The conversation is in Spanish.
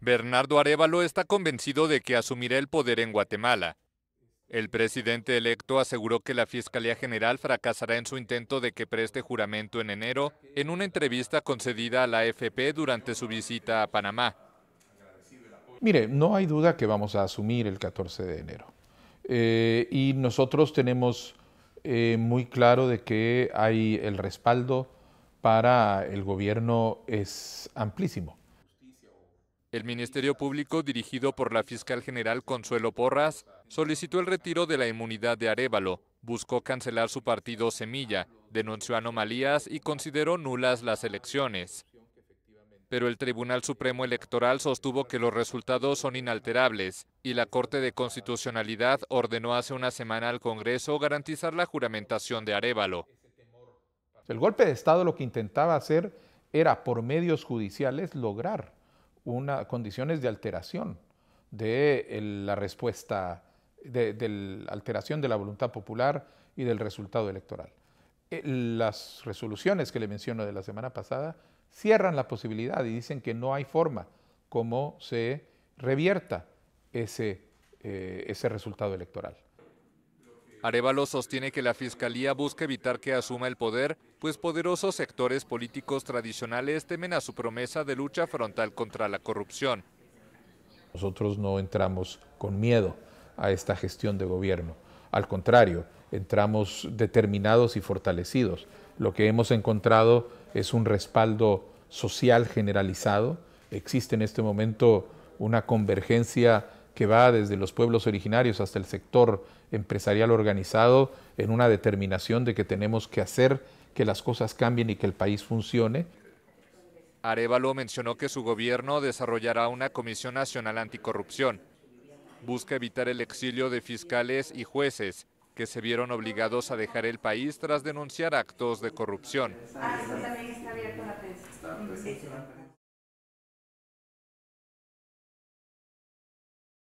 Bernardo Arevalo está convencido de que asumirá el poder en Guatemala. El presidente electo aseguró que la Fiscalía General fracasará en su intento de que preste juramento en enero en una entrevista concedida a la AFP durante su visita a Panamá. Mire, no hay duda que vamos a asumir el 14 de enero. Eh, y nosotros tenemos eh, muy claro de que hay el respaldo para el gobierno es amplísimo. El Ministerio Público, dirigido por la fiscal general Consuelo Porras, solicitó el retiro de la inmunidad de Arevalo, buscó cancelar su partido Semilla, denunció anomalías y consideró nulas las elecciones. Pero el Tribunal Supremo Electoral sostuvo que los resultados son inalterables y la Corte de Constitucionalidad ordenó hace una semana al Congreso garantizar la juramentación de Arevalo. El golpe de Estado lo que intentaba hacer era, por medios judiciales, lograr una, condiciones de alteración de la respuesta, de, la alteración de la voluntad popular y del resultado electoral. Eh, las resoluciones que le menciono de la semana pasada cierran la posibilidad y dicen que no hay forma como se revierta ese, eh, ese resultado electoral. Arevalo sostiene que la Fiscalía busca evitar que asuma el poder pues poderosos sectores políticos tradicionales temen a su promesa de lucha frontal contra la corrupción. Nosotros no entramos con miedo a esta gestión de gobierno. Al contrario, entramos determinados y fortalecidos. Lo que hemos encontrado es un respaldo social generalizado. Existe en este momento una convergencia que va desde los pueblos originarios hasta el sector empresarial organizado en una determinación de que tenemos que hacer que las cosas cambien y que el país funcione. Arevalo mencionó que su gobierno desarrollará una Comisión Nacional Anticorrupción. Busca evitar el exilio de fiscales y jueces que se vieron obligados a dejar el país tras denunciar actos de corrupción.